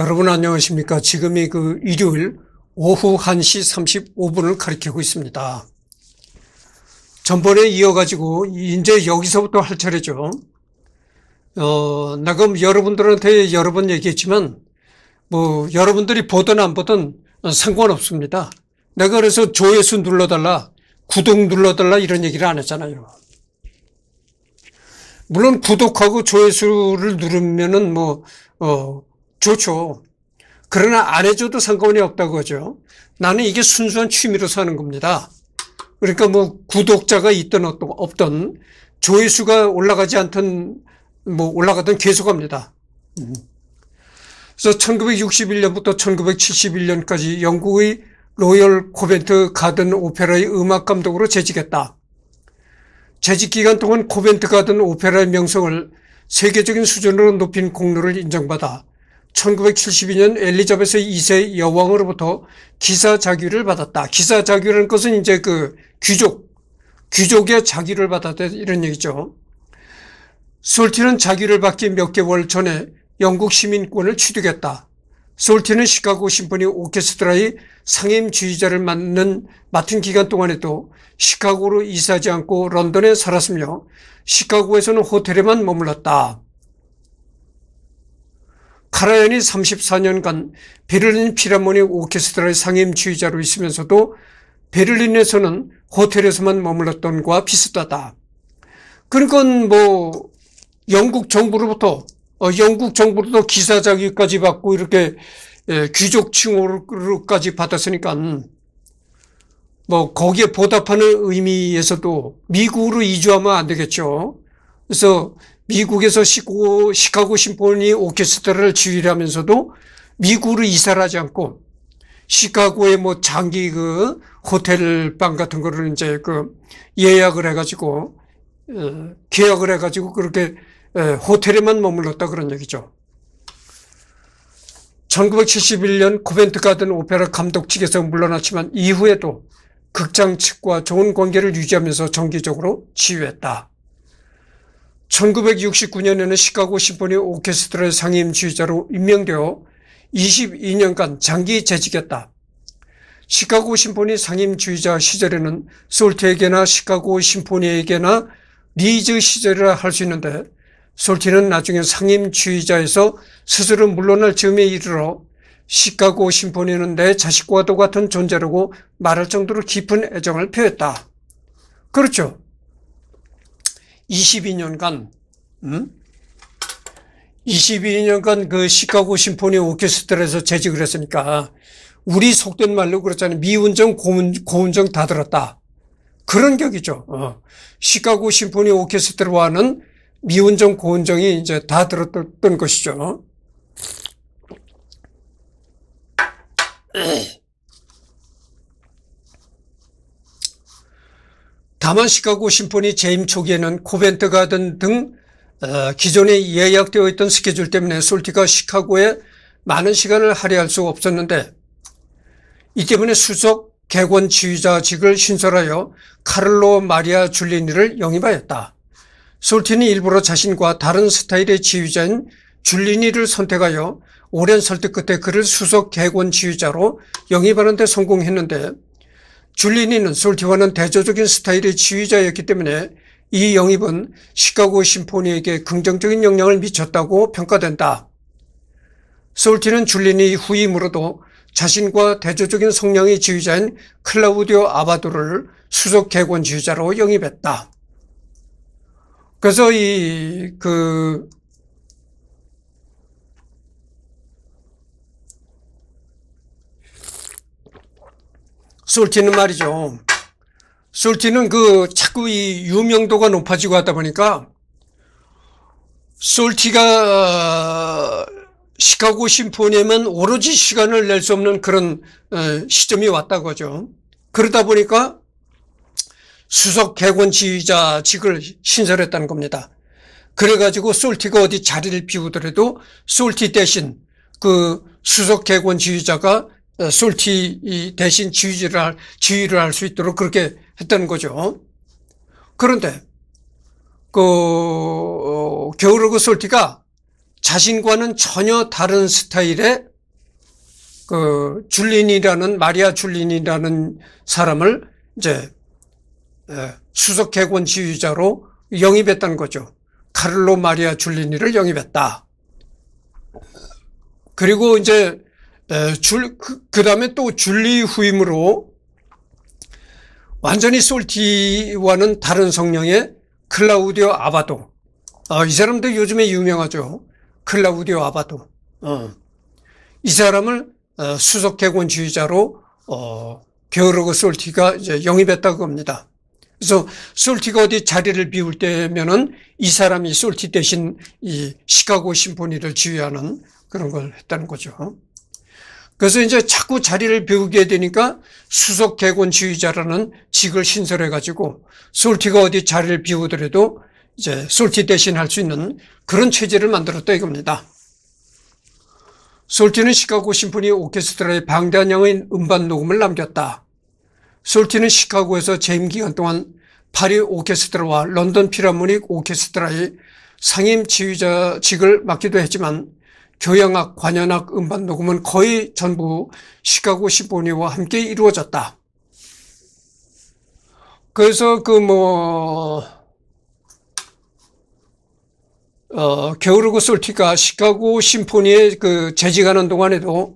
여러분 안녕하십니까. 지금이 그 일요일 오후 1시 35분을 가리키고 있습니다. 전번에 이어가지고 이제 여기서부터 할 차례죠. 어, 나 그럼 여러분들한테 여러 번 얘기했지만 뭐 여러분들이 보든 안 보든 상관없습니다. 내가 그래서 조회수 눌러달라, 구독 눌러달라 이런 얘기를 안 했잖아요. 물론 구독하고 조회수를 누르면은 뭐, 어, 좋죠. 그러나 안 해줘도 상관이 없다고 하죠. 나는 이게 순수한 취미로 사는 겁니다. 그러니까 뭐 구독자가 있든 없던 조회수가 올라가지 않던 뭐 올라가던 계속합니다. 음. 그래서 1961년부터 1971년까지 영국의 로열 코벤트 가든 오페라의 음악 감독으로 재직했다. 재직 기간 동안 코벤트 가든 오페라의 명성을 세계적인 수준으로 높인 공로를 인정받아 1972년 엘리자베스 2세 여왕으로부터 기사 자기를 받았다. 기사 자기라는 것은 이제 그 귀족, 귀족의 자기를 받았다 이런 얘기죠. 솔티는 자기를 받기 몇 개월 전에 영국 시민권을 취득했다. 솔티는 시카고 심포니 오케스트라의 상임주의자를 맡는 맡은 기간 동안에도 시카고로 이사하지 않고 런던에 살았으며 시카고에서는 호텔에만 머물렀다. 카라얀이 34년간 베를린 피라모니 오케스트라의 상임지휘자로 있으면서도 베를린에서는 호텔에서만 머물렀던 것과 비슷하다. 그러니까 뭐 영국 정부로부터 어, 영국 정부로부 기사자기까지 받고 이렇게 예, 귀족 칭호까지 받았으니까 뭐 거기에 보답하는 의미에서도 미국으로 이주하면 안 되겠죠. 그래서 미국에서 시카고, 시카고 심포니 오케스트라를 지휘하면서도 미국으로 이사를 하지 않고 시카고의 뭐 장기 그 호텔 방 같은 거를 이제 그 예약을 해가지고 어, 계약을 해가지고 그렇게 어, 호텔에만 머물렀다 그런 얘기죠. 1971년 코벤트 가든 오페라 감독 측에서 물러났지만 이후에도 극장 측과 좋은 관계를 유지하면서 정기적으로 지휘했다. 1969년에는 시카고 심포니 오케스트라의 상임 지휘자로 임명되어 22년간 장기 재직했다. 시카고 심포니 상임 지휘자 시절에는 솔트에게나 시카고 심포니에게나 리즈 시절이라 할 수 있는데 솔티는 나중에 상임 지휘자에서 스스로 물러날 즈음에 이르러 시카고 심포니는 내 자식과도 같은 존재라고 말할 정도로 깊은 애정을 표했다. 그렇죠. 22년간 음? 22년간 그 시카고 심포니 오케스트라에서 재직을 했으니까 우리 속된 말로 그렇잖아요. 미운정, 고운, 고운정 다 들었다. 그런 격이죠. 어. 시카고 심포니 오케스트라와는 미운정, 고운정이 이제 다 들었던 것이죠. 다만 시카고 심포니 재임 초기에는 코벤트 가든 등 어, 기존에 예약되어 있던 스케줄 때문에 솔티가 시카고에 많은 시간을 할애할 수 없었는데 이 때문에 수석 개권 지휘자직을 신설하여 카를로 마리아 줄리니를 영입하였다. 솔티는 일부러 자신과 다른 스타일의 지휘자인 줄리니를 선택하여 오랜 설득 끝에 그를 수석 개권 지휘자로 영입하는 데 성공했는데 줄리니는 솔티와는 대조적인 스타일의 지휘자였기 때문에 이 영입은 시카고 심포니에게 긍정적인 영향을 미쳤다고 평가된다. 솔티는 줄리니 후임으로도 자신과 대조적인 성향의 지휘자인 클라우디오 아바도를 수석 개권 지휘자로 영입했다. 그래서 이그 솔티는 말이죠. 솔티는 그 자꾸 이 유명도가 높아지고 하다 보니까 솔티가 시카고 심포니에만 오로지 시간을 낼 수 없는 그런 어, 시점이 왔다고 하죠. 그러다 보니까 수석 개원 지휘자직을 신설했다는 겁니다. 그래가지고 솔티가 어디 자리를 비우더라도 솔티 대신 그 수석 개원 지휘자가 어, 솔티 대신 지휘를 할, 지휘를 할 수 있도록 그렇게 했다는 거죠. 그런데 그 어, 겨울오그 솔티가 자신과는 전혀 다른 스타일의 그 줄린이라는 마리아 줄린이라는 사람을 이제 예, 수석해군 지휘자로 영입했다는 거죠. 카를로 마리아 줄리니를 영입했다. 그리고 이제 줄, 그, 그 다음에 또 줄리 후임으로 완전히 솔티와는 다른 성령의 클라우디오 아바도. 어, 이 사람도 요즘에 유명하죠. 클라우디오 아바도. 어. 이 사람을 어, 수석해군주의자로 어, 게으르그 솔티가 이제 영입했다고 합니다. 그래서 솔티가 어디 자리를 비울 때면은 이 사람이 솔티 대신 이 시카고 심포니를 지휘하는 그런 걸 했다는 거죠. 그래서 이제 자꾸 자리를 비우게 되니까 수석 개곤 지휘자라는 직을 신설해 가지고 솔티가 어디 자리를 비우더라도 이제 솔티 대신 할 수 있는 그런 체제를 만들었다 이겁니다. 솔티는 시카고 심포니 오케스트라의 방대한 양의 음반 녹음을 남겼다. 솔티는 시카고에서 재임 기간 동안 파리 오케스트라와 런던 피라모닉 오케스트라의 상임 지휘자직을 맡기도 했지만 교향악, 관현악, 음반 녹음은 거의 전부 시카고 시보니와 함께 이루어졌다. 그래서 그 뭐, 어, 게오르고 그 솔티가 시카고 심포니에 그 재직하는 동안에도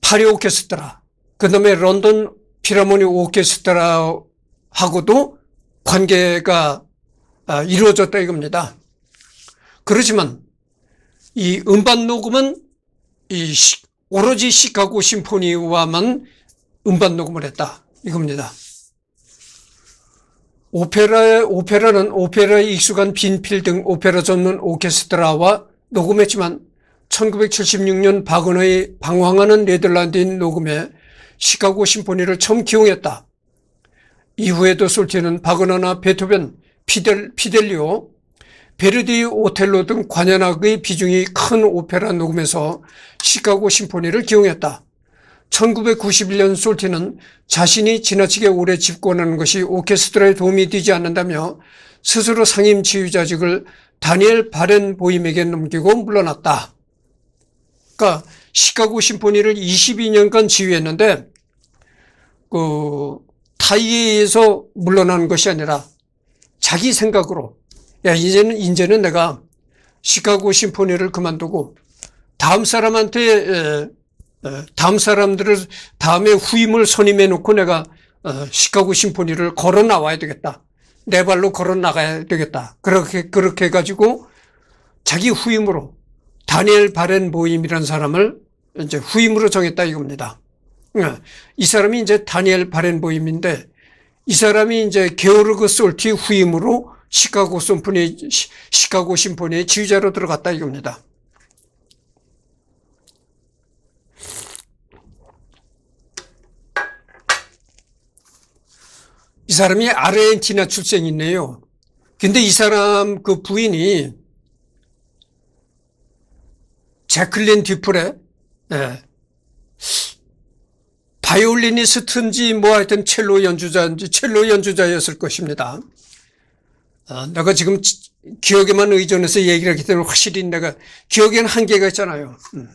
파리 오케스트라, 그 다음에 런던 피라모니 오케스트라하고도 관계가 아, 이루어졌다 이겁니다. 그렇지만 이 음반 녹음은 이 오로지 시카고 심포니와만 음반 녹음을 했다 이겁니다. 오페라 오페라는 오페라에 익숙한 빈필 등 오페라 전문 오케스트라와 녹음했지만 1976년 바그너의 방황하는 네덜란드인 녹음에 시카고 심포니를 처음 기용했다. 이후에도 솔티는 바그너나 베토벤, 피델, 피델리오, 베르디 오텔로 등 관현악의 비중이 큰 오페라 녹음에서 시카고 심포니를 기용했다. 1991년 솔티는 자신이 지나치게 오래 집권하는 것이 오케스트라에 도움이 되지 않는다며 스스로 상임 지휘자직을 다니엘 바렌보임에게 넘기고 물러났다. 그러니까 시카고 심포니를 22년간 지휘했는데 그 타이에에서 물러난 것이 아니라 자기 생각으로 야, 이제는, 이제는 내가 시카고 심포니를 그만두고 다음 사람한테, 다음 사람들을, 다음에 후임을 선임해 놓고 내가 어, 시카고 심포니를 걸어 나와야 되겠다. 내 발로 걸어 나가야 되겠다. 그렇게, 그렇게 해가지고 자기 후임으로 다니엘 바렌 보임이라는 사람을 이제 후임으로 정했다 이겁니다. 이 사람이 이제 다니엘 바렌 보임인데이 사람이 이제 게오르그 솔티 후임으로 시카고 심포니 시카고 심포니의 지휘자로 들어갔다 이겁니다. 이 사람이 아르헨티나 출생이네요. 근데 이 사람 그 부인이 제클린 듀프레 네. 예, 바이올리니스트인지 뭐 하여튼 첼로 연주자인지 첼로 연주자였을 것입니다. 어, 내가 지금 기억에만 의존해서 얘기를 하기 때문에 확실히 내가 기억에는 한계가 있잖아요. 음.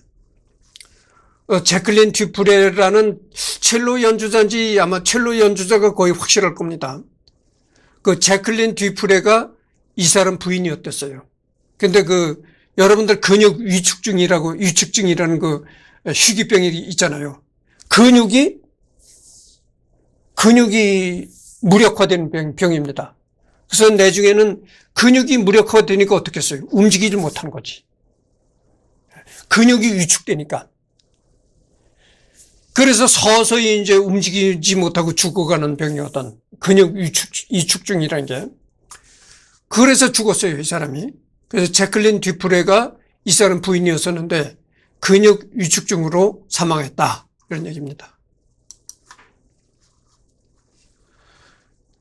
어, 제클린 듀프레라는 첼로 연주자인지 아마 첼로 연주자가 거의 확실할 겁니다. 그 제클린 듀프레가 이 사람 부인이었댔어요. 근데 그 여러분들 근육 위축증이라고 위축증이라는 그 희귀병이 있잖아요. 근육이 근육이 무력화되는 병, 병입니다. 그래서 내중에는 근육이 무력화되니까 어떻겠어요? 움직이질 못하는 거지. 근육이 위축되니까. 그래서 서서히 이제 움직이지 못하고 죽어가는 병이 어떤 근육 위축, 위축증이라는 게. 그래서 죽었어요, 이 사람이. 그래서 제클린 뒤프레가 이 사람 부인이었었는데 근육 위축증으로 사망했다. 그런 얘기입니다.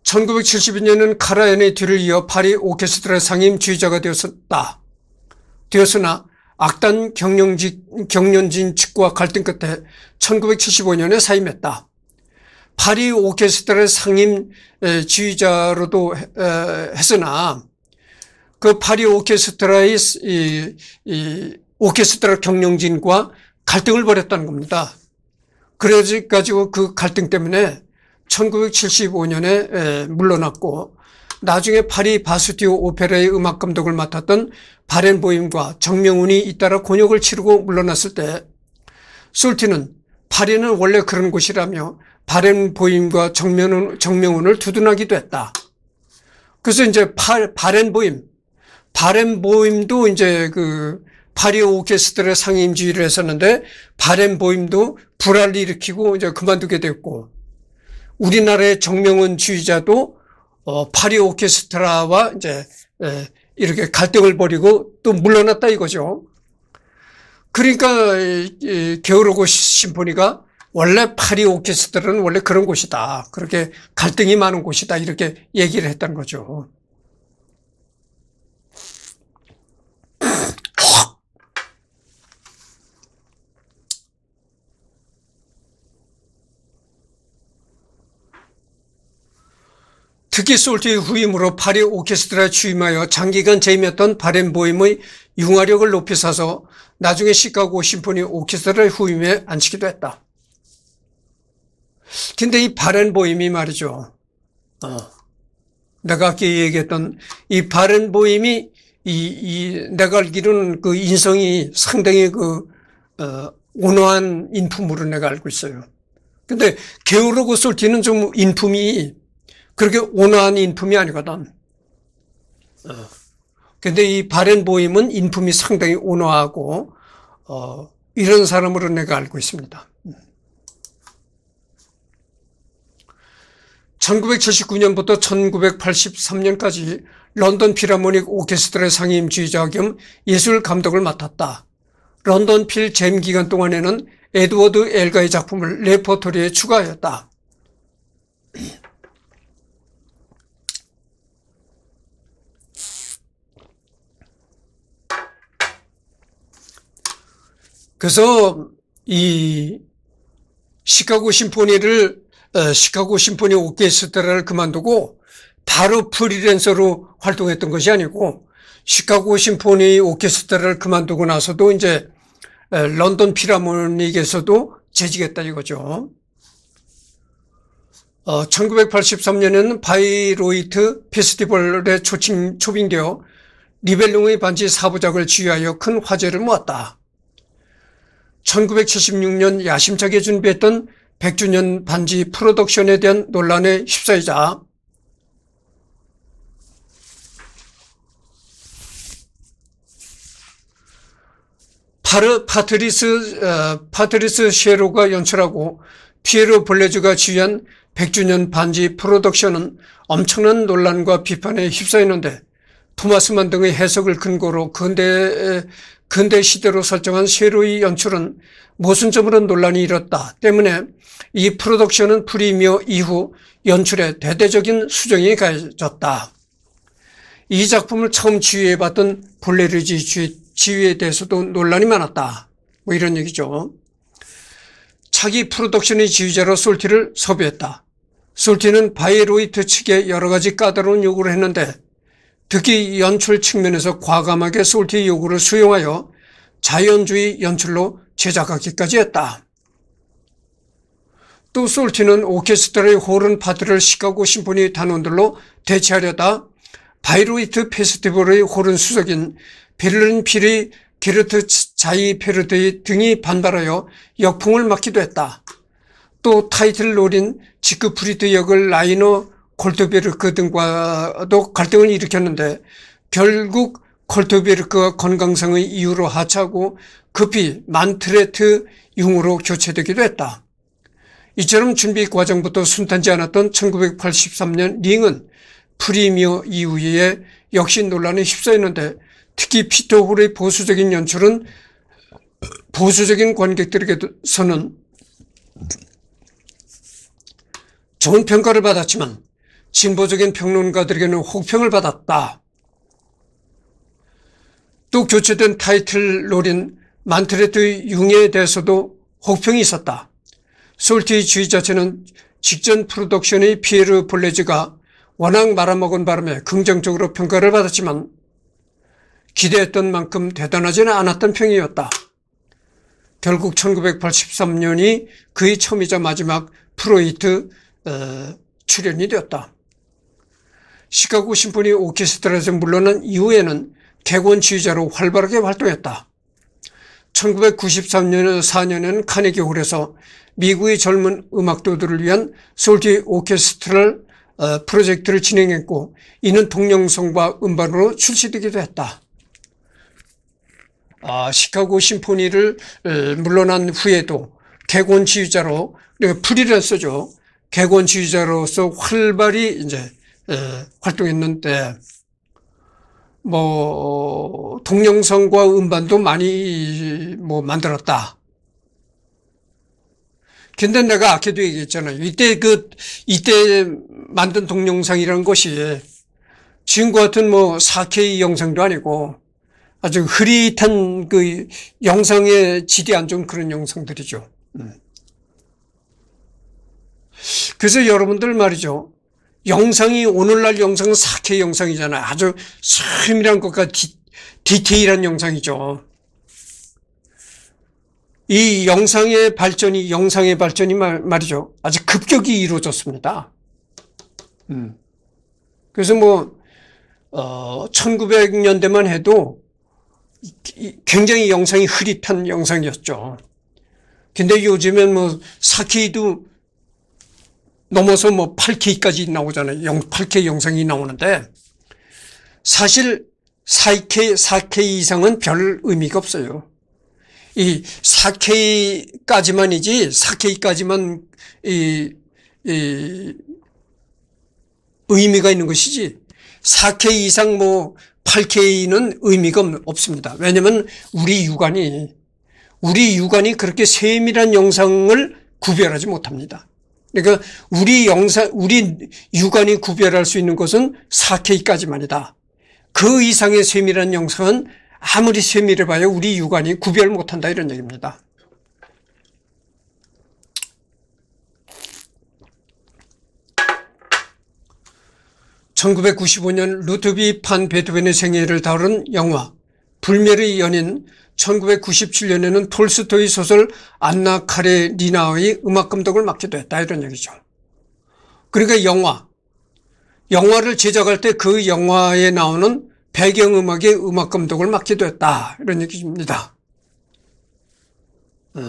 1972년에는 카라 에의뒤를 이어 파리 오케스트라 상임 지휘자가 되었다. 었 되었으나 악단 경영진 경련진 측과 갈등 끝에 1975년에 사임했다. 파리 오케스트라 상임 지휘자로도 했으나 그 파리 오케스트라의 이, 이 오케스트라 경영진과 갈등을 벌였다는 겁니다. 그래가지고 그 갈등 때문에 1975년에 물러났고 나중에 파리 바스티오 오페라의 음악 감독을 맡았던 바렌보임과 정명훈이 잇따라 곤욕을 치르고 물러났을 때 솔티는 파리는 원래 그런 곳이라며 바렌보임과 정명훈, 정명훈을 두둔하기도 했다. 그래서 이제 파, 바렌보임, 바렌보임도 이제 그 파리 오케스트라 상임지휘를 했었는데 바렌보임도 불화을 일으키고 이제 그만두게 됐고 우리나라의 정명은 지휘자도 어, 파리 오케스트라와 이제 예, 이렇게 갈등을 벌이고 또 물러났다 이거죠. 그러니까 이, 게으르고 심포니가 원래 파리 오케스트라는 원래 그런 곳이다. 그렇게 갈등이 많은 곳이다. 이렇게 얘기를 했던 거죠. 특히 솔트의 후임으로 파리 오케스트라에 취임하여 장기간 재임했던 바렌보임의 융화력을 높이 사서 나중에 시카고 심포니 오케스트라의 후임에 앉히기도 했다. 근데 이 바렌보임이 말이죠. 어. 내가 아까 얘기했던 이 바렌보임이 이, 이 내가 알기로는 그 인성이 상당히 그 어, 온화한 인품으로 내가 알고 있어요. 근데 게으르고 솔티는 좀 인품이 그렇게 온화한 인품이 아니거든. 어. 근데 이 바렌보임은 인품이 상당히 온화하고, 어, 이런 사람으로 내가 알고 있습니다. 1979년부터 음. 1983년까지 런던 피라모닉 오케스트라 의 상임주의자 겸 예술 감독을 맡았다. 런던 필 잼 기간 동안에는 에드워드 엘가의 작품을 레퍼토리에 추가하였다. 그래서 이 시카고 심포니를 어, 시카고 심포니 오케스트라를 그만두고 바로 프리랜서로 활동했던 것이 아니고 시카고 심포니 오케스트라를 그만두고 나서도 이제 런던 피라모닉에서도 재직했다 이거죠. 1983년에는 어, 바이로이트 페스티벌에 초빙되어 리벨룽의 반지 사부작을 지휘하여 큰 화제를 모았다. 1976년 야심차게 준비했던 100주년 반지 프로덕션에 대한 논란에 휩싸이자 파르 파트리스 어, 파트리스 셰로가 연출하고 피에로 볼레즈가 지휘한 100주년 반지 프로덕션은 엄청난 논란과 비판에 휩싸이는데 토마스만 등의 해석을 근거로 근대 근대 시대로 설정한 세로의 연출은 모순점으로 논란이 일었다. 때문에 이 프로덕션은 프리미어 이후 연출에 대대적인 수정이 가해졌다. 이 작품을 처음 지휘해봤던 볼레르지 지휘에 대해서도 논란이 많았다. 뭐 이런 얘기죠. 차기 프로덕션의 지휘자로 솔티를 섭외했다. 솔티는 바이로이트 측에 여러 가지 까다로운 요구를 했는데 특히 연출 측면에서 과감하게 솔티의 요구를 수용하여 자연주의 연출로 제작하기까지 했다. 또 솔티는 오케스트라의 호른 파트를 시카고 심포니 단원들로 대체하려다 바이로이트 페스티벌의 호른 수석인 베를린 피리 게르트 자이 페르드의 등이 반발하여 역풍을 맞기도 했다. 또 타이틀 노린 지크프리드 역을 라이너 콜트베르크 그 등과도 갈등을 일으켰는데 결국 콜트베르크가 그 건강상의 이유로 하차하고 급히 만트레트 융으로 교체되기도 했다. 이처럼 준비 과정부터 순탄치 않았던 1983년 링은 프리미어 이후에 역시 논란에 휩싸였는데 특히 피터홀의 보수적인 연출은 보수적인 관객들에게서는 좋은 평가를 받았지만 진보적인 평론가들에게는 혹평을 받았다. 또 교체된 타이틀 롤인 만트레트의 융에 대해서도 혹평이 있었다. 솔티 주의 자체는 직전 프로덕션의 피에르 볼레즈가 워낙 말아먹은 바람에 긍정적으로 평가를 받았지만 기대했던 만큼 대단하지는 않았던 평이었다. 결국 1983년이 그의 처음이자 마지막 프로이트 어, 출연이 되었다. 시카고 심포니 오케스트라에서 물러난 이후에는 객원지휘자로 활발하게 활동했다. 1993년 4년에는 카네기 홀에서 미국의 젊은 음악도들을 위한 솔티 오케스트럴 어, 프로젝트를 진행했고 이는 동영상과 음반으로 출시되기도 했다. 아, 시카고 심포니를 어, 물러난 후에도 객원지휘자로 어, 프리랜서죠. 객원지휘자로서 활발히 이제 예, 활동했는데 뭐 동영상과 음반도 많이 뭐 만들었다. 근데 내가 아까도 얘기했잖아요. 이때 그 이때 만든 동영상이라는 것이 지금과 같은 뭐 4K 영상도 아니고 아주 흐릿한 그영상의 질이 안 좋은 그런 영상들이죠. 음. 그래서 여러분들 말이죠. 영상이 오늘날 영상은 4K 영상이잖아요. 아주 세밀한 것과 디, 디테일한 영상이죠. 이 영상의 발전이 영상의 발전이 말, 말이죠. 아주 급격히 이루어졌습니다. 음. 그래서 뭐 어, 1900년대만 해도 굉장히 영상이 흐릿한 영상이었죠. 근데 요즘엔 뭐 4K도 넘어서 뭐 8K까지 나오잖아요. 8K 영상이 나오는데 사실 4K, 4K 이상은 별 의미가 없어요. 이 4K까지만이지 4K까지만 이, 이 의미가 있는 것이지 4K 이상 뭐 8K는 의미가 없습니다. 왜냐하면 우리 육안이 우리 육안이 그렇게 세밀한 영상을 구별하지 못합니다. 그러니까 우리 영사, 우리 육안이 구별할 수 있는 것은 4K까지만이다. 그 이상의 세밀한 영상은 아무리 세밀해 봐야 우리 육안이 구별 못한다 이런 얘기입니다. (1995년) 루트비 판 베토벤의 생애를 다룬 영화 불멸의 연인 1997년에는 톨스토이 소설 안나 카레니나의 음악 감독을 맡기도했다 이런 얘기죠. 그러니까 영화, 영화를 제작할 때 그 영화에 나오는 배경음악의 음악 감독을 맡기도했다 이런 얘기입니다. 어.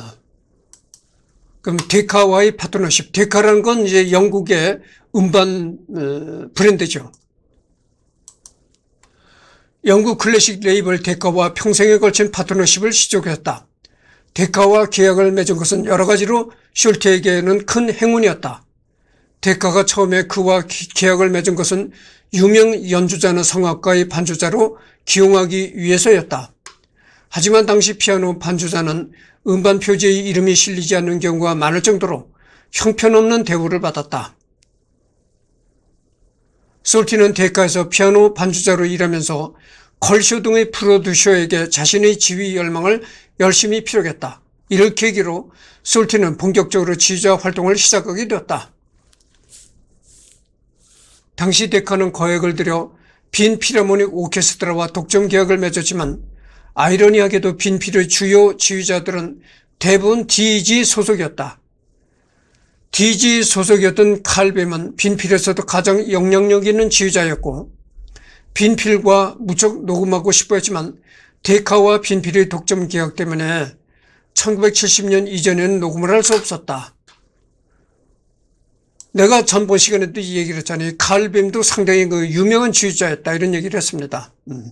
그럼 데카와의 파트너십, 데카라는 건 이제 영국의 음반 어, 브랜드죠. 영국 클래식 레이블 데카와 평생에 걸친 파트너십을 시작했다. 데카와 계약을 맺은 것은 여러 가지로 슐트에게는 큰 행운이었다. 데카가 처음에 그와 계약을 맺은 것은 유명 연주자는 성악가의 반주자로 기용하기 위해서였다. 하지만 당시 피아노 반주자는 음반 표지의 이름이 실리지 않는 경우가 많을 정도로 형편없는 대우를 받았다. 솔티는 대가에서 피아노 반주자로 일하면서 컬쇼 등의 프로듀셔에게 자신의 지휘 열망을 열심히 피력했다. 이를 계기로 솔티는 본격적으로 지휘자 활동을 시작하게 되었다. 당시 데카는 거액을 들여 빈 피라모닉 오케스트라와 독점 계약을 맺었지만 아이러니하게도 빈필의 주요 지휘자들은 대부분 DEG 소속이었다. 디지 소속이었던 칼뱀은 빈필에서도 가장 영향력 있는 지휘자였고 빈필과 무척 녹음하고 싶어 했지만 데카와 빈필의 독점 계약 때문에 1970년 이전에는 녹음을 할 수 없었다. 내가 전번 시간에도 이 얘기를 했잖아요. 칼뱀도 상당히 그 유명한 지휘자였다 이런 얘기를 했습니다. 음.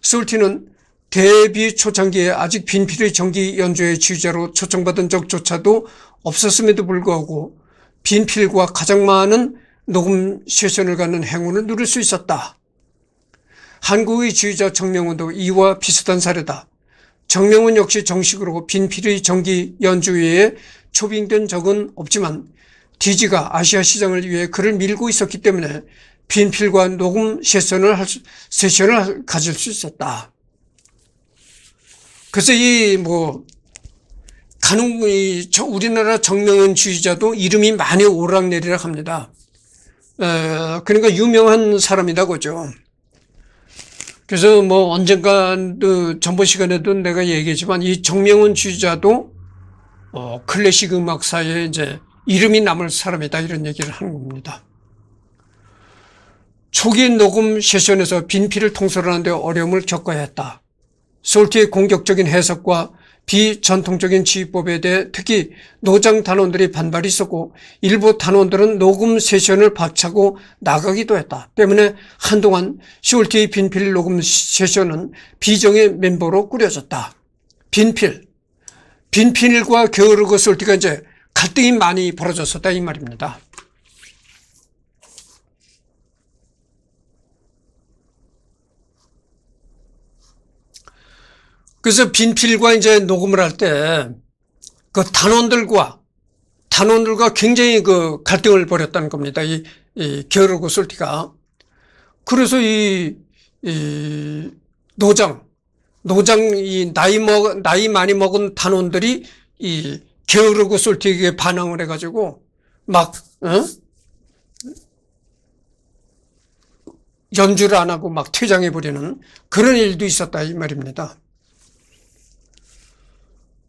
솔티는 데뷔 초창기에 아직 빈필의 정기 연주의 지휘자로 초청받은 적조차도 없었음에도 불구하고 빈필과 가장 많은 녹음 세션을 갖는 행운을 누릴 수 있었다. 한국의 지휘자 정명훈도 이와 비슷한 사례다. 정명훈 역시 정식으로 빈필의 정기 연주회에 초빙된 적은 없지만 디지가 아시아 시장을 위해 그를 밀고 있었기 때문에 빈필과 녹음 세션을, 할 수, 세션을 가질 수 있었다. 그래서 이뭐 간혹 저 우리나라 정명현 주의자도 이름이 많이 오락내리락 합니다. 그러니까 유명한 사람이다 그죠. 그래서 뭐 언젠가 전보 시간에도 내가 얘기했지만 이 정명훈 주의자도 어 클래식 음악사에 이제 이름이 남을 사람이다 이런 얘기를 하는 겁니다. 초기 녹음 세션에서 빈피를 통솔하는데 어려움을 겪어야 했다. 솔트의 공격적인 해석과 비전통적인 지휘법에 대해 특히 노장 단원들이 반발이 있었고 일부 단원들은 녹음 세션을 박차고 나가기도 했다. 때문에 한동안 쇼울티의 빈필 녹음 세션은 비정의 멤버로 꾸려졌다. 빈필. 빈필과 겨울의 그 쇼울티가 이제 갈등이 많이 벌어졌었다 이 말입니다. 그래서 빈필과 이제 녹음을 할 때 그 단원들과 단원들과 굉장히 그 갈등을 벌였다는 겁니다. 이, 이겨으르고 솔티가 그래서 이, 이 노장 노장 이 나이 먹 나이 많이 먹은 단원들이 이겨으르고 솔티에게 반항을 해가지고 막 어? 연주를 안 하고 막 퇴장해 버리는 그런 일도 있었다 이 말입니다.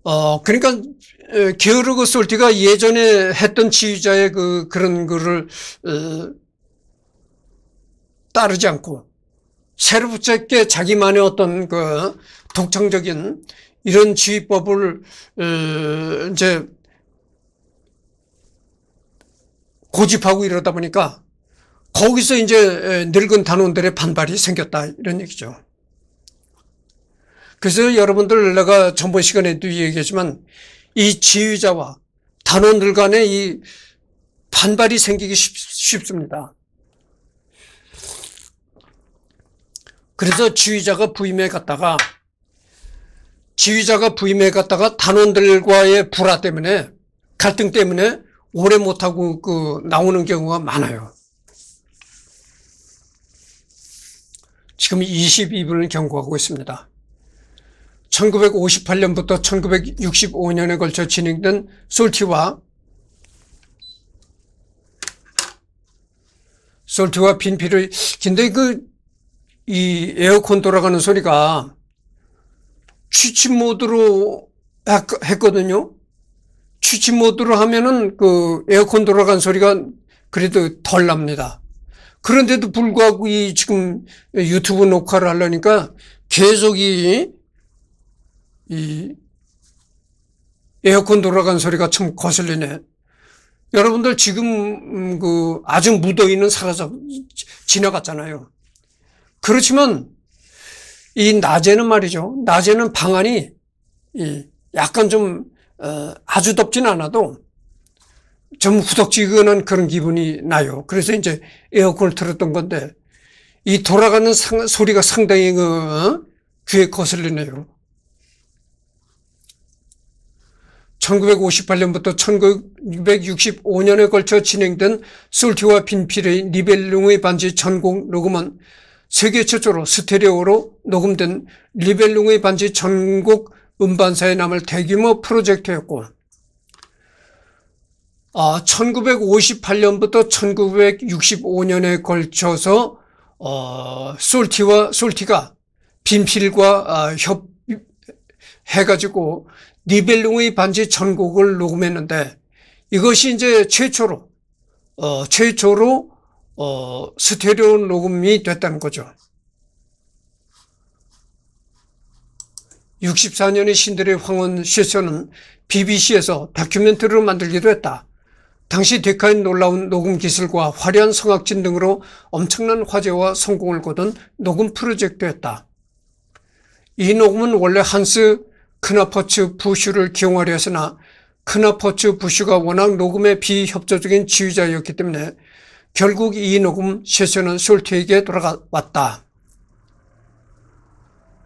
어, 그러니까 게으르고 솔티가 예전에 했던 지휘자의 그 그런 거를 어, 따르지 않고 새롭게 로 자기만의 어떤 그 독창적인 이런 지휘법을 어, 이제 고집하고 이러다 보니까 거기서 이제 늙은 단원들의 반발이 생겼다 이런 얘기죠. 그래서 여러분들 내가 전번 시간에도 얘기했지만 이 지휘자와 단원들 간에 이 반발이 생기기 쉽, 습니다 그래서 지휘자가 부임해 갔다가 지휘자가 부임해 갔다가 단원들과의 불화 때문에 갈등 때문에 오래 못하고 그 나오는 경우가 많아요. 지금 22분을 경고하고 있습니다. 1958년부터 1965년에 걸쳐 진행된 솔티와 솔트와 빈피를 근데 그 이 에어컨 돌아가는 소리가 취침 모드로 했거든요. 취침 모드로 하면은 그 에어컨 돌아간 소리가 그래도 덜 납니다. 그런데도 불구하고 이 지금 유튜브 녹화를 하려니까 계속 이이 에어컨 돌아간 소리가 참 거슬리네. 여러분들 지금 그 아주 묻어있는 사라져 지나갔잖아요. 그렇지만 이 낮에는 말이죠. 낮에는 방안이 약간 좀 어, 아주 덥진 않아도 좀 후덕지근한 그런 기분이 나요. 그래서 이제 에어컨을 틀었던 건데 이 돌아가는 상, 소리가 상당히 그 어? 귀에 거슬리네요. 1958년부터 1965년에 걸쳐 진행된 솔티와 빈필의 리벨룽의 반지 전곡 녹음은 세계 최초로 스테레오로 녹음된 리벨룽의 반지 전곡 음반사에 남을 대규모 프로젝트였고 아, 1958년부터 1965년에 걸쳐서 어, 솔티와 솔티가 빈필과 어, 협 해가지고 니벨룽의 반지 천곡을 녹음했는데 이것이 이제 최초로 어, 최초로 어, 스테레오 녹음이 됐다는 거죠. 64년의 신들의 황혼 실서는 BBC에서 다큐멘터리로 만들기도 했다. 당시 데카인 놀라운 녹음 기술과 화려한 성악진 등으로 엄청난 화제와 성공을 거둔 녹음 프로젝트였다. 이 녹음은 원래 한스 크나퍼츠 부슈를 기용하려 했으나 크나퍼츠 부슈가 워낙 녹음의 비협조적인 지휘자였기 때문에 결국 이 녹음 세션은 솔트에게 돌아왔다.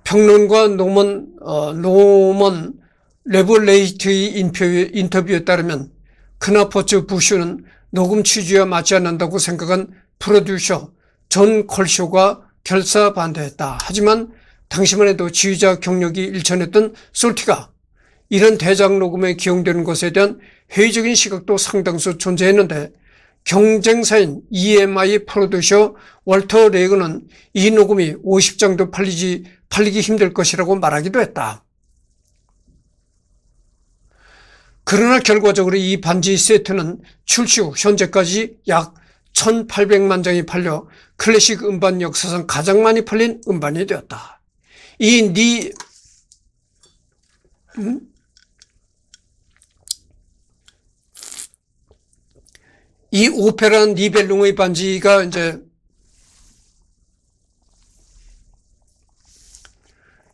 평론과 노먼, 어, 노먼 레볼레이트의 인터뷰, 인터뷰에 따르면 크나퍼츠 부슈는 녹음 취지와 맞지 않는다고 생각한 프로듀서 존 콜쇼가 결사 반대했다. 하지만 당시만 해도 지휘자 경력이 일천했던 솔티가 이런 대장 녹음에 기용되는 것에 대한 회의적인 시각도 상당수 존재했는데 경쟁사인 EMI 프로듀서 월터 레이그는이 녹음이 50장도 팔리지 팔리기 힘들 것이라고 말하기도 했다. 그러나 결과적으로 이 반지 세트는 출시 후 현재까지 약 1800만 장이 팔려 클래식 음반 역사상 가장 많이 팔린 음반이 되었다. 이네 이 음? 오페란 니벨룽의 반지가 이제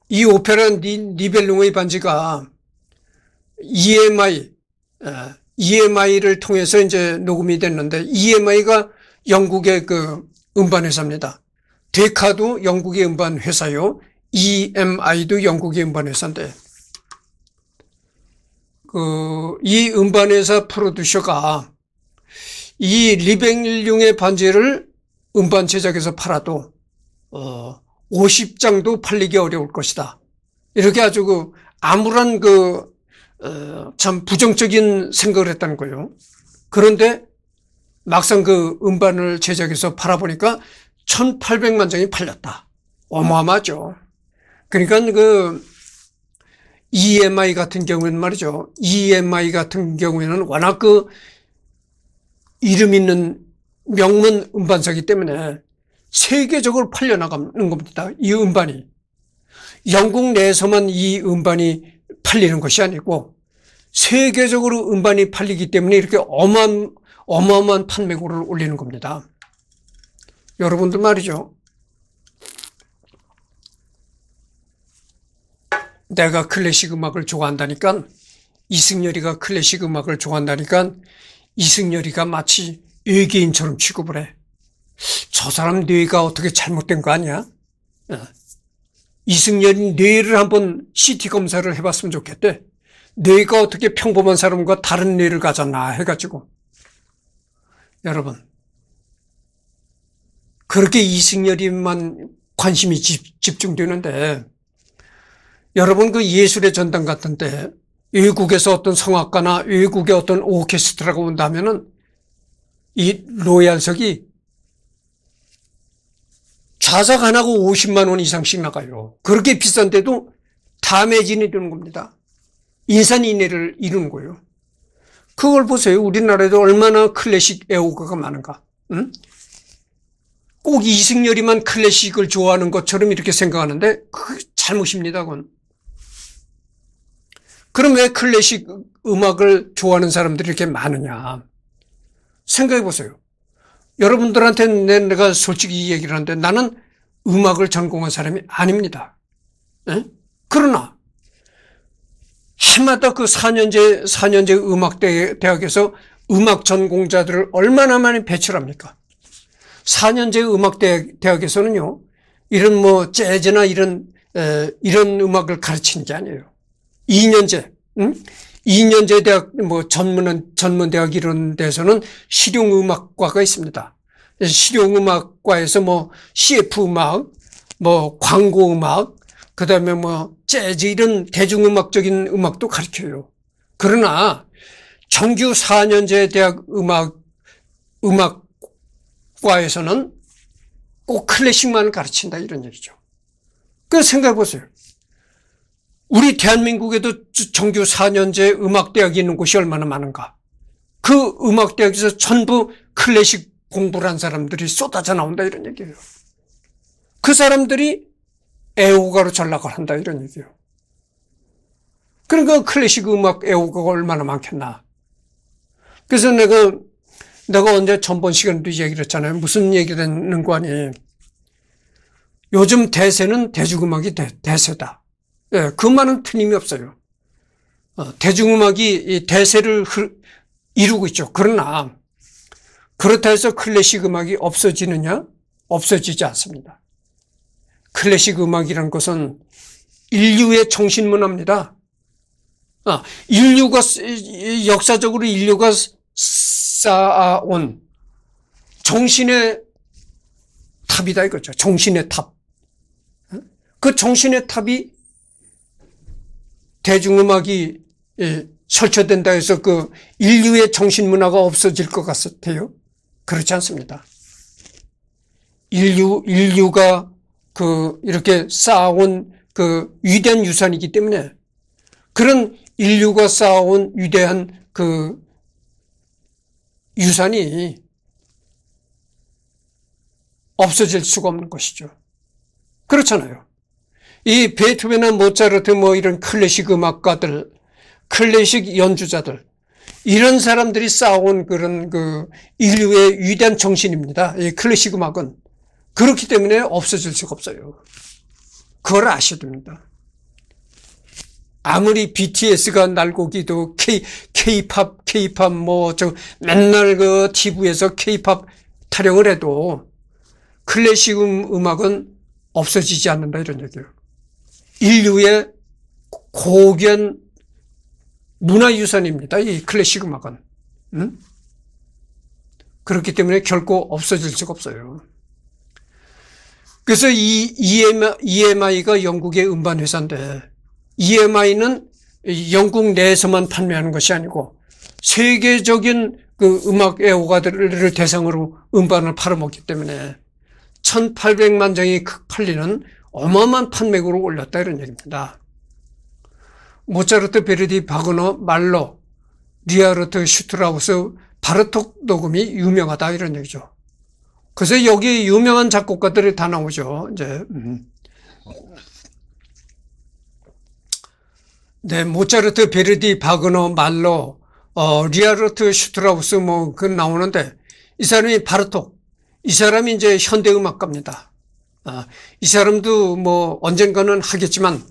이 오페란 니, 니벨룽의 반지가 EMI EMI를 통해서 이제 녹음이 됐는데 EMI가 영국의 그 음반 회사입니다. 데카도 영국의 음반 회사요. EMI도 영국의 음반회사인데 그 이 음반회사 프로듀서가 이 리백룡의 반지를 음반 제작에서 팔아도 어 50장도 팔리기 어려울 것이다. 이렇게 아주 그 아무런 그참 어 부정적인 생각을 했다는 거예요. 그런데 막상 그 음반을 제작해서 팔아보니까 1800만 장이 팔렸다. 어마어마하죠. 그러니까 그 EMI 같은 경우에는 말이죠. EMI 같은 경우에는 워낙 그 이름 있는 명문 음반사기 때문에 세계적으로 팔려나가는 겁니다. 이 음반이. 영국 내에서만 이 음반이 팔리는 것이 아니고 세계적으로 음반이 팔리기 때문에 이렇게 어마어마한 판매고를 올리는 겁니다. 여러분들 말이죠. 내가 클래식 음악을 좋아한다니까 이승열이가 클래식 음악을 좋아한다니까 이승열이가 마치 외계인처럼 취급을 해. 저 사람 뇌가 어떻게 잘못된 거 아니야? 어. 이승열이 뇌를 한번 CT 검사를 해봤으면 좋겠대. 뇌가 어떻게 평범한 사람과 다른 뇌를 가졌나 해가지고. 여러분, 그렇게 이승열이만 관심이 집, 집중되는데 여러분 그 예술의 전당 같은데 외국에서 어떤 성악가나 외국의 어떤 오케스트라가 온다면은 이 로얄석이 좌석 하나고 50만 원 이상씩 나가요. 그렇게 비싼데도 다매진이 되는 겁니다. 인산인해를 이루는 거예요. 그걸 보세요. 우리나라에도 얼마나 클래식 애호가가 많은가. 응? 꼭 이승열이만 클래식을 좋아하는 것처럼 이렇게 생각하는데 그 잘못입니다. 그건. 그럼 왜 클래식 음악을 좋아하는 사람들이 이렇게 많으냐. 생각해 보세요. 여러분들한테 내가 솔직히 얘기를 하는데 나는 음악을 전공한 사람이 아닙니다. 에? 예? 그러나 해마다 그 4년제 4년제 음악대학에서 음악 전공자들을 얼마나 많이 배출합니까? 4년제 음악대학에서는요. 이런 뭐 재즈나 이런 에, 이런 음악을 가르치는 게 아니에요. 2년제, 응? 2년제 대학, 뭐, 전문은, 전문대학 이런 데서는 실용음악과가 있습니다. 실용음악과에서 뭐, CF음악, 뭐, 광고음악, 그 다음에 뭐, 재즈 이런 대중음악적인 음악도 가르쳐요. 그러나, 정규 4년제 대학 음악, 음악과에서는 꼭 클래식만 가르친다 이런 얘기죠. 그 생각해 보세요. 우리 대한민국에도 정규 4년제 음악대학이 있는 곳이 얼마나 많은가. 그 음악대학에서 전부 클래식 공부를 한 사람들이 쏟아져 나온다 이런 얘기예요. 그 사람들이 애호가로 전락을 한다 이런 얘기예요. 그러니까 클래식 음악 애호가가 얼마나 많겠나. 그래서 내가 내가 언제 전번 시간에도 얘기를 했잖아요. 무슨 얘기를 했는 거 아니에요. 요즘 대세는 대중음악이 대, 대세다. 예, 그만은 틀림이 없어요. 어, 대중음악이 대세를 흐, 이루고 있죠. 그러나 그렇다 해서 클래식 음악이 없어지느냐? 없어지지 않습니다. 클래식 음악이란 것은 인류의 정신문화입니다. 아, 인류가 역사적으로 인류가 쌓아온 정신의 탑이다 이거죠. 정신의 탑. 그 정신의 탑이 대중음악이 예, 설치된다 해서 그 인류의 정신문화가 없어질 것 같아요? 그렇지 않습니다. 인류, 인류가 그 이렇게 쌓아온 그 위대한 유산이기 때문에 그런 인류가 쌓아온 위대한 그 유산이 없어질 수가 없는 것이죠. 그렇잖아요. 이 베토벤이나 모차르트 뭐 이런 클래식 음악가들, 클래식 연주자들, 이런 사람들이 쌓아온 그런 그 인류의 위대한 정신입니다. 이 클래식 음악은. 그렇기 때문에 없어질 수가 없어요. 그걸 아셔야 됩니다. 아무리 BTS가 날고기도 K, K-팝, K-팝 뭐, 저, 맨날 그 TV에서 K-팝 타령을 해도 클래식 음, 음악은 없어지지 않는다 이런 얘기예요. 인류의 고견 문화유산입니다. 이 클래식 음악은. 응? 그렇기 때문에 결코 없어질 수가 없어요. 그래서 이 EMI, e 가 영국의 음반 회사인데 EMI는 영국 내에서만 판매하는 것이 아니고 세계적인 그 음악 애호가들을 대상으로 음반을 팔아먹기 때문에 1800만 장이 팔리는 어마어마한 판매으로 올렸다 이런 얘기입니다. 모차르트, 베르디, 바그너, 말로, 리하르트, 슈트라우스, 바르톡 녹음이 유명하다 이런 얘기죠. 그래서 여기 유명한 작곡가들이 다 나오죠. 이제 음. 네, 모차르트, 베르디, 바그너, 말로, 어, 리하르트, 슈트라우스 뭐 그 나오는데 이 사람이 바르톡, 이 사람이 이제 현대 음악가입니다. 아, 이 사람도 뭐 언젠가는 하겠지만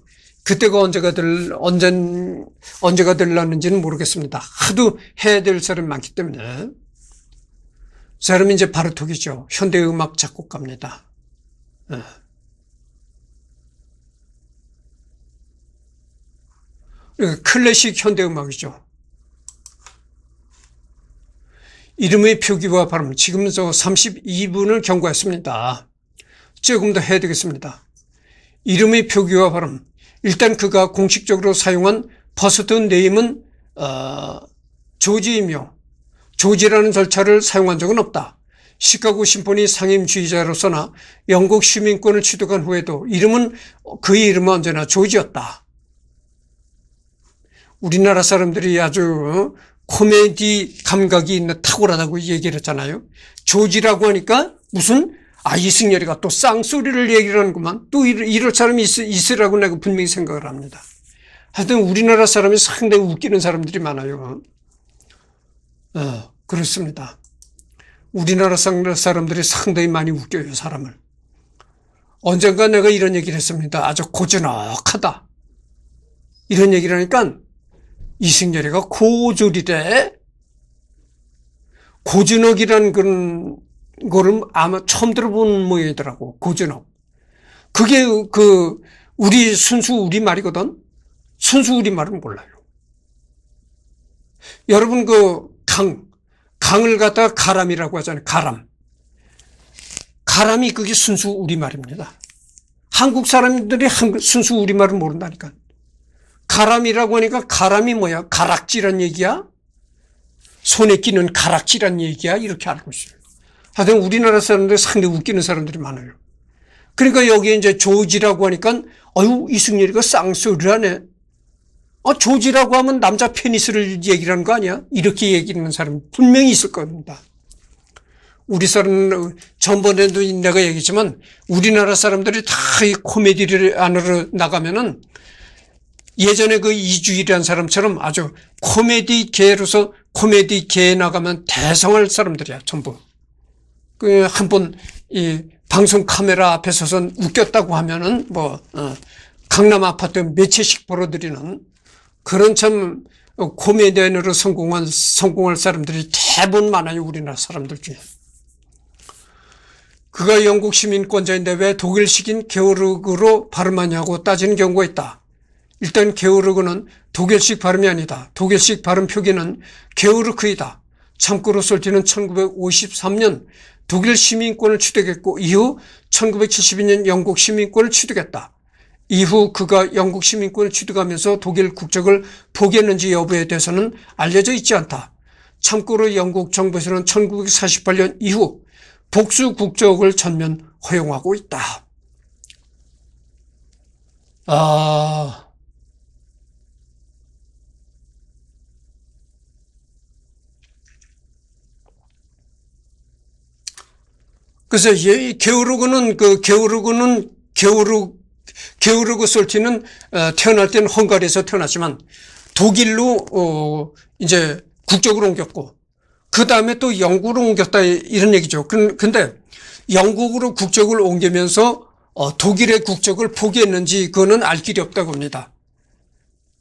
그때가 언제가 될, 언제 언제가 될라는지는 모르겠습니다. 하도 해야 될 사람이 많기 때문에. 사람이 이제 바르톡이죠. 현대음악 작곡가입니다. 예. 예, 클래식 현대음악이죠. 이름의 표기와 발음, 지금 저 32분을 경고했습니다 조금 더 해야 되겠습니다. 이름의 표기와 발음 일단 그가 공식적으로 사용한 퍼스트 네임은 어, 조지이며 조지라는 절차를 사용한 적은 없다. 시카고 심포니 상임주의자로서나 영국 시민권을 취득한 후에도 이름은 그의 이름은 언제나 조지였다. 우리나라 사람들이 아주 어, 코미디 감각이 있는 탁월하다고 얘기를 했잖아요. 조지라고 하니까 무슨 아 이승열이가 또 쌍소리를 얘기를 하는구만 또 이럴, 이럴 사람이 있, 으라고 내가 분명히 생각을 합니다 하여튼 우리나라 사람이 상당히 웃기는 사람들이 많아요 어, 그렇습니다 우리나라 사람들이 상당히 많이 웃겨요 사람을 언젠가 내가 이런 얘기를 했습니다 아주 고즈넉하다 이런 얘기를 하니까 이승열이가 고졸이래 고즈넉이란 그런 거를 아마 처음 들어본 모양이더라고. 고전업 그게 그 우리 순수 우리말이거든. 순수 우리말은 몰라요. 여러분 그 강, 강을 갖다 가람이라고 하잖아요. 가람. 가람이 그게 순수 우리말입니다. 한국 사람들이 순수 우리말을 모른다니까. 가람이라고 하니까 가람이 뭐야? 가락지란 얘기야? 손에 끼는 가락지란 얘기야? 이렇게 알고 있어요. 하여튼 우리나라 사람들 상당히 웃기는 사람들이 많아요. 그러니까 여기에 이제 조지라고 하니까 어유 이승열이가 쌍수를 하네. 아 조지라고 하면 남자 페니스를 얘기하는 거 아니야? 이렇게 얘기하는 사람 분명히 있을 겁니다. 우리 사람 은 전번에도 내가 얘기했지만 우리나라 사람들이 다 이 코미디를 안으로 나가면은 예전에 그이주일이라는 사람처럼 아주 코미디계로서 코미디계에 나가면 대성할 사람들이야 전부. 그 한번 이 방송 카메라 앞에 서선 웃겼다고 하면은 뭐 어, 강남 아파트 몇 채씩 벌어들이는 그런 참 코미디언으로 성공한 성공할 사람들이 대부분 많아요 우리나라 사람들 중에. 그가 영국 시민권자인데 왜 독일식인 게오르그로 발음하냐고 따지는 경우가 있다. 일단 게오르그는 독일식 발음이 아니다. 독일식 발음 표기는 게오르크이다. 참고로 솔티는 1953년 독일 시민권을 취득했고 이후 1972년 영국 시민권을 취득했다. 이후 그가 영국 시민권을 취득하면서 독일 국적을 포기했는지 여부에 대해서는 알려져 있지 않다. 참고로 영국 정부에서는 1948년 이후 복수 국적을 전면 허용하고 있다. 아... 그래서 예, 이 게으르고는 그 게으르고는 게으르 게으르고 솔티는 어, 태어날 때는 헝가리에서 태어났지만 독일로 어 이제 국적으로 옮겼고 그 다음에 또 영국으로 옮겼다 이런 얘기죠. 근데 영국으로 국적을 옮기면서 어 독일의 국적을 포기했는지 그거는 알 길이 없다고 합니다.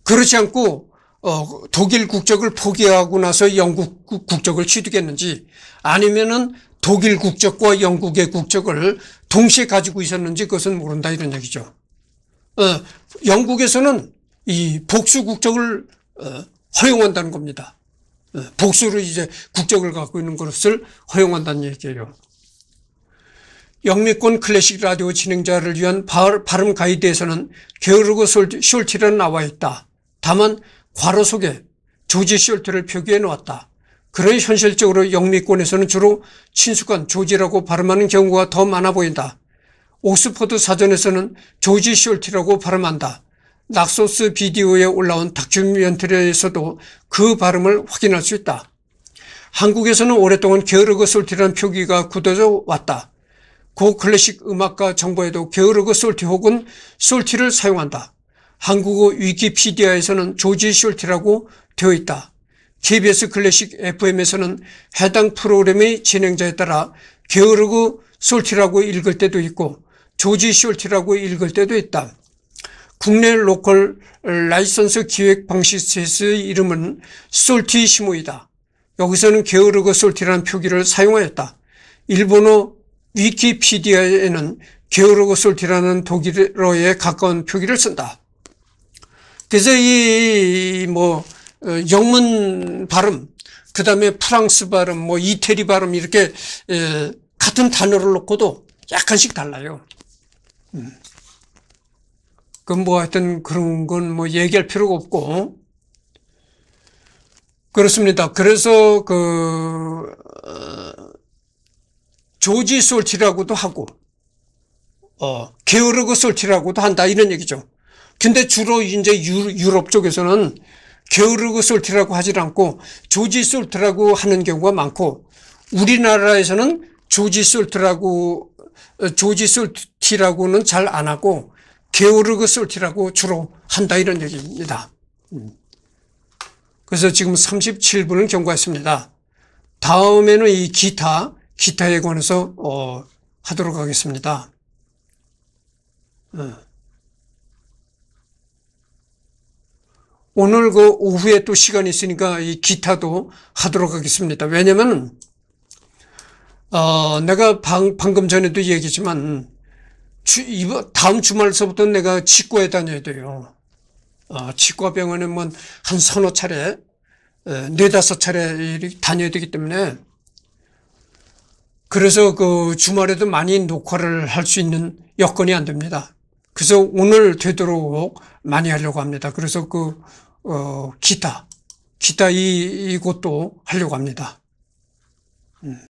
그렇지 않고 어, 독일 국적을 포기하고 나서 영국 국적을 취득했는지 아니면은 독일 국적과 영국의 국적을 동시에 가지고 있었는지 그것은 모른다 이런 얘기죠. 어, 영국에서는 이 복수 국적을 어, 허용한다는 겁니다. 어, 복수로 이제 국적을 갖고 있는 것을 허용한다는 얘기예요. 영미권 클래식 라디오 진행자를 위한 발, 발음 가이드에서는 게으르고 숄티는 나와 있다. 다만 괄호 속에 조지 숄트를 표기해 놓았다. 그래 현실적으로 영미권에서는 주로 친숙한 조지라고 발음하는 경우가 더 많아 보인다. 옥스퍼드 사전에서는 조지 쇼티라고 발음한다. 낙소스 비디오에 올라온 다큐멘터리에서도 그 발음을 확인할 수 있다. 한국에서는 오랫동안 게으르그 솔티라는 표기가 굳어져 왔다. 고 클래식 음악가 정보에도 게으르그 솔티 혹은 솔티를 사용한다. 한국어 위키피디아에서는 조지 솔티라고 되어 있다. KBS 클래식 FM에서는 해당 프로그램의 진행자에 따라 게으르고 솔티라고 읽을 때도 있고 조지 솔티라고 읽을 때도 있다. 국내 로컬 라이선스 기획 방식체스의 이름은 솔티 시모이다. 여기서는 게으르고 솔티라는 표기를 사용하였다. 일본어 위키피디아에는 게으르고 솔티라는 독일어에 가까운 표기를 쓴다. 그래서 이뭐 어, 영문 발음, 그 다음에 프랑스 발음, 뭐 이태리 발음 이렇게 같은 단어를 놓고도 약간씩 달라요. 음. 그뭐 하여튼 그런 건 뭐 얘기할 필요가 없고 그렇습니다. 그래서 그 어, 조지 솔치라고도 하고 어 게으르고 솔치라고도 한다 이런 얘기죠. 근데 주로 이제 유럽 쪽에서는 게으르고 솔트라고 하질 않고 조지 솔트라고 하는 경우가 많고 우리나라에서는 조지 솔트라고 어, 조지 솔티라고는 잘 안 하고 게으르고 솔트라고 주로 한다 이런 얘기입니다. 음. 그래서 지금 37분을 경과했습니다. 다음에는 이 기타, 기타에 관해서 어, 하도록 하겠습니다. 어. 오늘 그 오후에 또 시간이 있으니까 이 기타도 하도록 하겠습니다. 왜냐면, 어, 내가 방, 방금 전에도 얘기했지만, 주, 이번, 다음 주말서부터 내가 치과에 다녀야 돼요. 어, 치과병원에 뭐 한 서너 차례, 네다섯 차례 다녀야 되기 때문에, 그래서 그 주말에도 많이 녹화를 할 수 있는 여건이 안 됩니다. 그래서 오늘 되도록 많이 하려고 합니다. 그래서 그, 어, 기타, 기타 이, 이것도 하려고 합니다. 음.